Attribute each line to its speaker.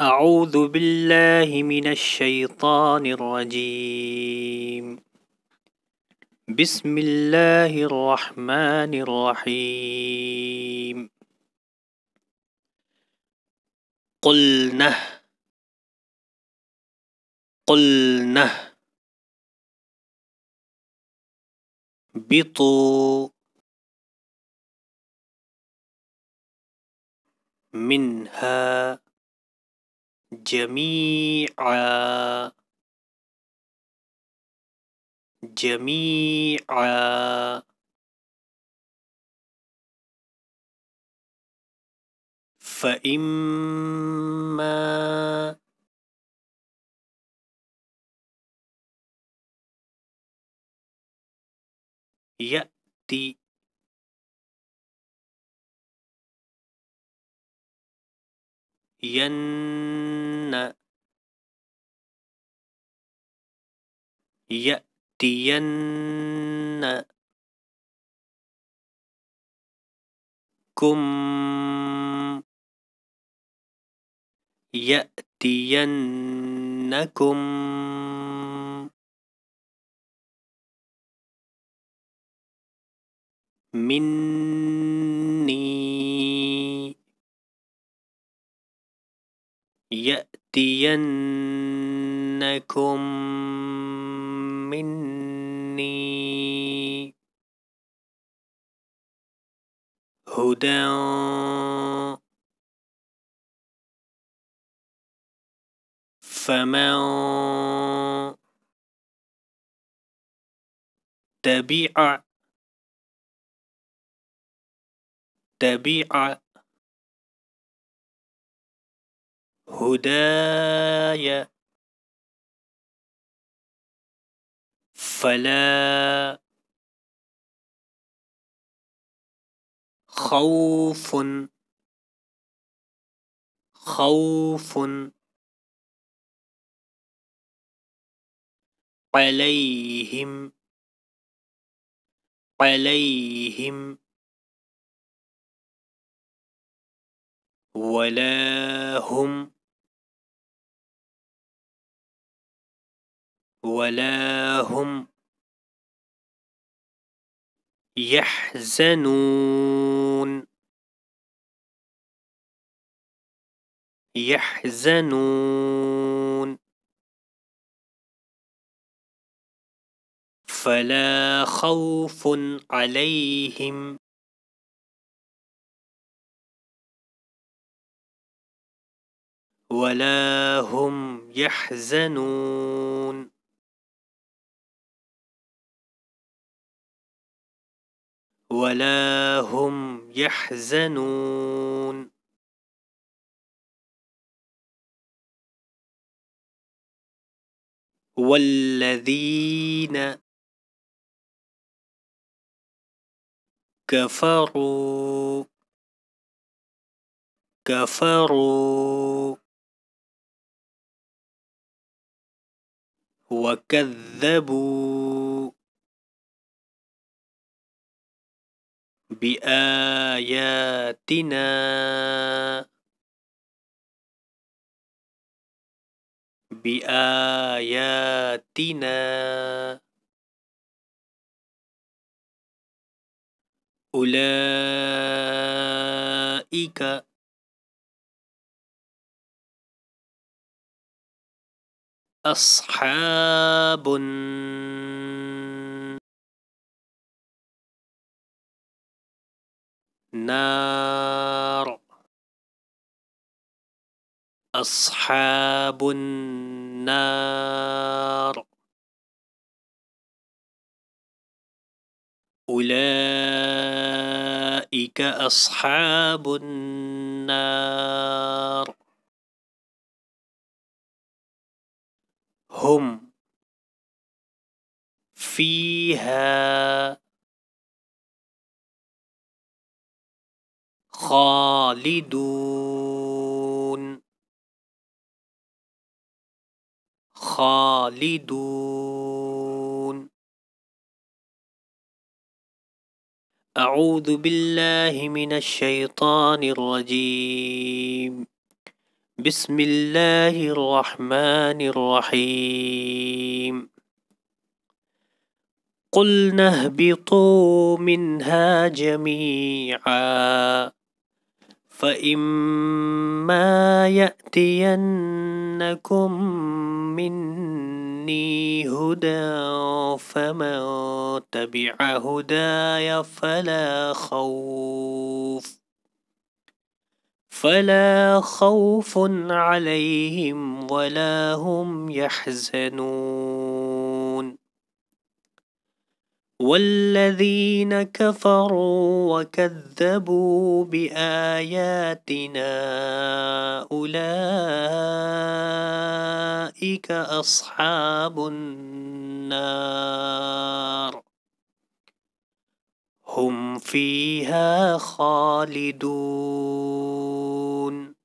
Speaker 1: أعوذ بالله من الشيطان الرجيم بسم الله الرحمن الرحيم
Speaker 2: قلنا قلنا بطو منها جميعا جميعا فإما يأتي ين أن يأتين كم يأتينكم من
Speaker 1: يأتينكم مني
Speaker 2: هدى فمن تبيع تبيع هداي فلا خوف خوف عليهم عليهم ولا هم ولا هم يحزنون يحزنون فلا خوف عليهم ولا هم يحزنون ولا هم يحزنون والذين كفروا كفروا وكذبوا بآياتنا بآياتنا أولئك أصحاب النار أصحاب النار
Speaker 1: أولئك أصحاب النار هم
Speaker 2: فيها خالدون
Speaker 1: خالدون أعوذ بالله من الشيطان الرجيم بسم الله الرحمن الرحيم قلنا اهبطوا منها جميعا فإما يأتينكم مني هدى فمن تبع هداي فلا خوف فلا خوف عليهم ولا هم يحزنون والذين كفروا وكذبوا باياتنا اولئك اصحاب النار هم فيها خالدون